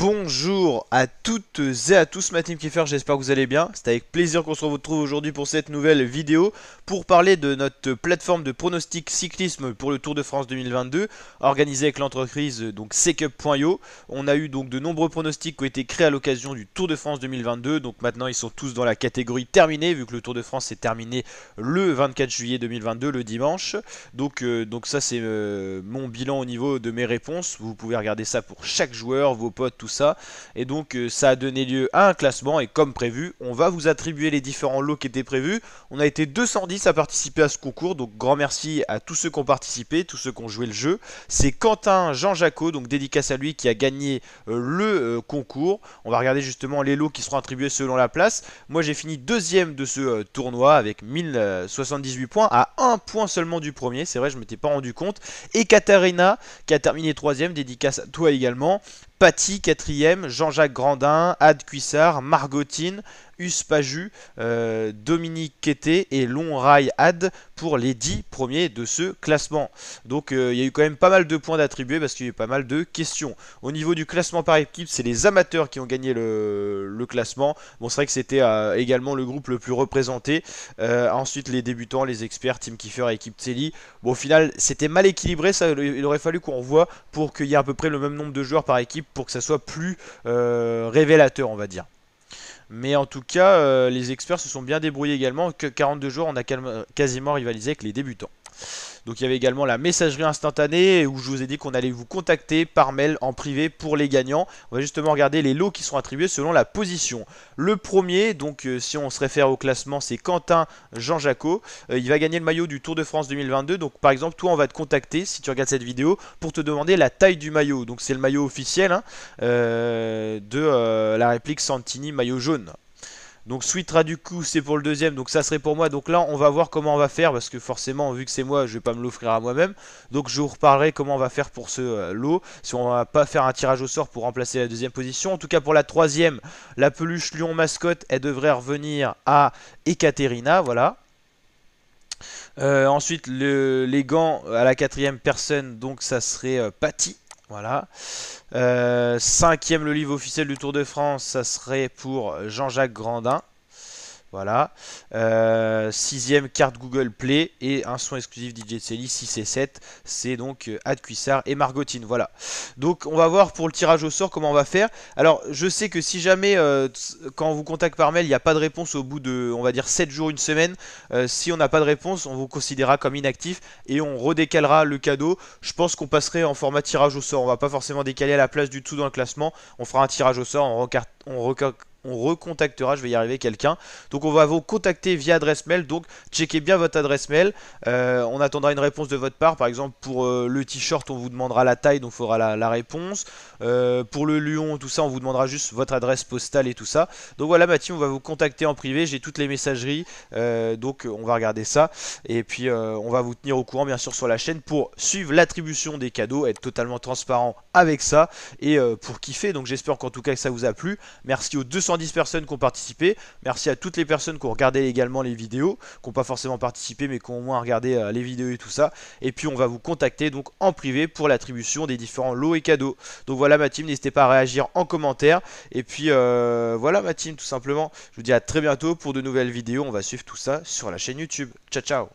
Bonjour à toutes et à tous, ma team Kiefer, j'espère que vous allez bien. C'est avec plaisir qu'on se retrouve aujourd'hui pour cette nouvelle vidéo pour parler de notre plateforme de pronostic cyclisme pour le Tour de France 2022 organisée avec l'entreprise donc On a eu donc de nombreux pronostics qui ont été créés à l'occasion du Tour de France 2022. Donc maintenant ils sont tous dans la catégorie terminée vu que le Tour de France est terminé le 24 juillet 2022 le dimanche. Donc euh, donc ça c'est euh, mon bilan au niveau de mes réponses. Vous pouvez regarder ça pour chaque joueur, vos potes tout ça. Et donc euh, ça a donné lieu à un classement et comme prévu, on va vous attribuer les différents lots qui étaient prévus. On a été 210 à participer à ce concours, donc grand merci à tous ceux qui ont participé, tous ceux qui ont joué le jeu. C'est Quentin jean jacques donc dédicace à lui qui a gagné euh, le euh, concours. On va regarder justement les lots qui seront attribués selon la place. Moi j'ai fini deuxième de ce tournoi avec 1078 points à un point seulement du premier, c'est vrai je m'étais pas rendu compte. Et Katarina qui a terminé troisième, dédicace à toi également. Paty, quatrième, Jean-Jacques Grandin, Ad Cuissard, Margotine, Uspaju, euh, Dominique Kété et Long Rai Had pour les 10 premiers de ce classement. Donc euh, il y a eu quand même pas mal de points d'attribuer parce qu'il y a eu pas mal de questions. Au niveau du classement par équipe, c'est les amateurs qui ont gagné le, classement. Bon, c'est vrai que c'était euh, également le groupe le plus représenté. ensuite, les débutants, les experts, Team Kiefer et équipe Telly. Bon, au final, c'était mal équilibré. Ça, il aurait fallu qu'on voit pour qu'il y ait à peu près le même nombre de joueurs par équipe pour que ça soit plus révélateur, on va dire. Mais en tout cas, euh, les experts se sont bien débrouillés également. Que 42 jours, on a quasiment rivalisé avec les débutants. Donc il y avait également la messagerie instantanée où je vous ai dit qu'on allait vous contacter par mail en privé pour les gagnants. On va justement regarder les lots qui sont attribués selon la position. Le premier, donc euh, si on se réfère au classement, c'est Quentin Jean-Jaco. Euh, il va gagner le maillot du Tour de France 2022. Donc par exemple, toi on va te contacter si tu regardes cette vidéo pour te demander la taille du maillot. Donc c'est le maillot officiel hein, euh, de la réplique Santini maillot jaune. Donc Sweetra du coup c'est pour le deuxième donc ça serait pour moi donc là on va voir comment on va faire parce que forcément vu que c'est moi je vais pas me l'offrir à moi-même donc je vous reparlerai comment on va faire pour ce euh, lot si on va pas faire un tirage au sort pour remplacer la deuxième position en tout cas pour la troisième la peluche lion mascotte elle devrait revenir à Ekaterina voilà euh, ensuite le, les gants à la quatrième personne donc ça serait euh, Patty voilà. Euh, cinquième, le livre officiel du Tour de France, ça serait pour Jean-Jacques Grandin. Voilà. Euh, sixième carte Google Play et un son exclusif DJ Celly 6 et 7. C'est donc euh, Ad Cuissard et Margotine. Voilà. Donc on va voir pour le tirage au sort comment on va faire. Alors je sais que si jamais euh, quand on vous contacte par mail, il n'y a pas de réponse au bout de on va dire 7 jours, une semaine. si on n'a pas de réponse, on vous considérera comme inactif et on redécalera le cadeau. Je pense qu'on passerait en format tirage au sort. On va pas forcément décaler à la place du tout dans le classement. On fera un tirage au sort, on, on on recontactera, je vais y arriver, quelqu'un. Donc on va vous contacter via adresse mail, donc checkez bien votre adresse mail. Euh, on attendra une réponse de votre part, par exemple pour euh, le t-shirt, on vous demandera la taille, donc il faudra la, réponse. Euh, pour le lion, tout ça, on vous demandera juste votre adresse postale et tout ça. Donc voilà, Mathieu, on va vous contacter en privé, j'ai toutes les messageries, donc on va regarder ça. Et puis on va vous tenir au courant, bien sûr, sur la chaîne pour suivre l'attribution des cadeaux, être totalement transparent avec ça et pour kiffer. Donc j'espère qu'en tout cas que ça vous a plu. Merci aux deux. 110 personnes qui ont participé. Merci à toutes les personnes qui ont regardé également les vidéos, qui n'ont pas forcément participé, mais qui ont au moins regardé euh, les vidéos et tout ça. Et puis on va vous contacter donc en privé pour l'attribution des différents lots et cadeaux. Donc voilà ma team, n'hésitez pas à réagir en commentaire. Et puis euh, voilà ma team tout simplement. Je vous dis à très bientôt pour de nouvelles vidéos. On va suivre tout ça sur la chaîne YouTube. Ciao ciao